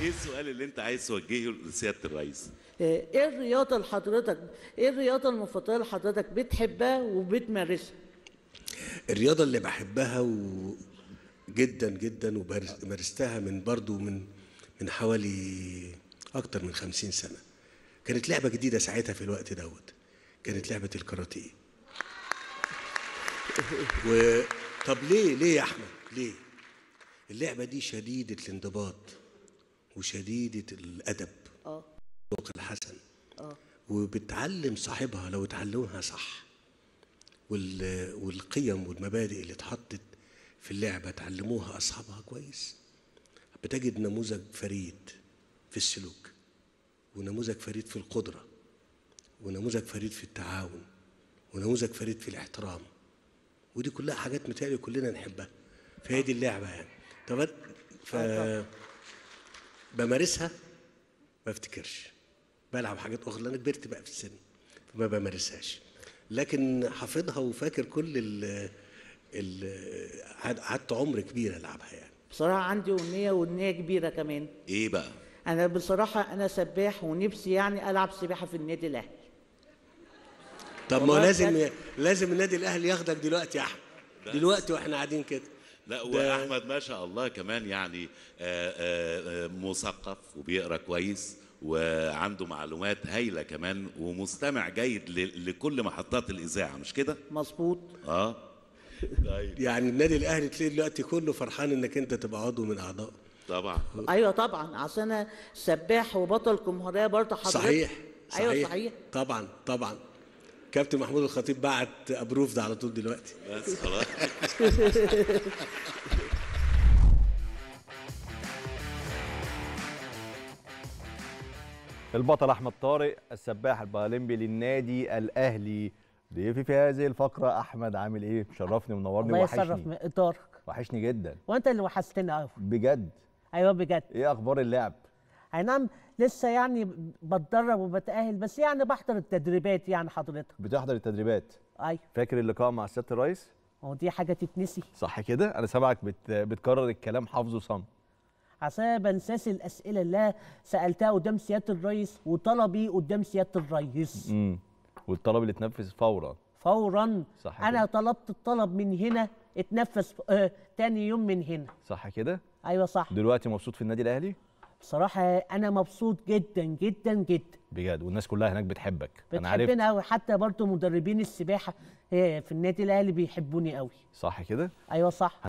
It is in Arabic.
ايه السؤال اللي انت عايز توجهه لسياده الرئيس؟ آه، ايه الرياضه اللي حضرتك ايه الرياضه المفضله اللي حضرتك بتحبها وبتمارسها؟ الرياضه اللي بحبها و... جدا جدا ومارستها من برضو من من حوالي اكتر من خمسين سنه كانت لعبه جديده ساعتها في الوقت دوت كانت لعبه الكاراتيه و طب ليه ليه يا احمد ليه اللعبه دي شديده الانضباط وشديده الادب اه الذوق الحسن اه وبتعلم صاحبها لو اتعلمها صح والقيم والمبادئ اللي اتحطت في اللعبه اتعلموها اصحابها كويس بتجد نموذج فريد في السلوك ونموذج فريد في القدره ونموذج فريد في التعاون ونموذج فريد في الاحترام ودي كلها حاجات متهيألي كلنا نحبها فهي دي اللعبه يعني طب ف... آه، بمارسها ما افتكرش بلعب حاجات اخرى لان كبرت بقى في السن فما بمارسهاش لكن حافظها وفاكر كل ال قعدت عمر كبير العبها يعني بصراحه عندي امنيه وامنيه كبيره كمان ايه بقى انا بصراحه انا سباح ونفسي يعني العب سباحه في النادي الاهلي طب ما لازم لازم النادي الاهلي ياخدك دلوقتي يا احمد دلوقتي واحنا قاعدين كده لا واحمد ما شاء الله كمان يعني آه، آه، آه، مثقف وبيقرا كويس وعنده معلومات هايله كمان ومستمع جيد لكل محطات الاذاعه مش كده مظبوط اه طيب يعني النادي الاهلي تلاقي دلوقتي كله فرحان انك انت تبقى عضو من اعضائه طبعا ايوه طبعا عشان انا سباح وبطل جمهوريه برضه حضرتك صحيح أيوة صحيح ايوه صحيح طبعا طبعا كابتن محمود الخطيب بعت ابروفد على طول دلوقتي بس خلاص البطل احمد طارق السباح البارالمبي للنادي الاهلي ضيفي في هذه الفقره احمد عامل ايه مشرفني ومنورني وحشني الله يشرف طارق وحشني جدا وانت اللي قوي بجد ايوه بجد ايه اخبار اللعب اي نعم لسه يعني بتدرب وبتاهل بس يعني بحضر التدريبات يعني حضرتك بتحضر التدريبات ايوه فاكر اللقاء مع سياده الرئيس هو دي حاجه تتنسي صح كده انا سامعك بت... بتكرر الكلام حافظه صم عشان بنساس الاسئله اللي سالتها قدام سياده الرئيس وطلبي قدام سياده الرئيس امم والطلب اللي اتنفذ فورا فورا صح انا كده. طلبت الطلب من هنا اتنفذ آه تاني يوم من هنا صح كده ايوه صح دلوقتي مبسوط في النادي الاهلي بصراحه انا مبسوط جدا جدا جدا بجد والناس كلها هناك بتحبك انا عارف بتحبنا قوي حتى برضو مدربين السباحه آه، في النادي الاهلي بيحبوني قوي صح كده ايوه صح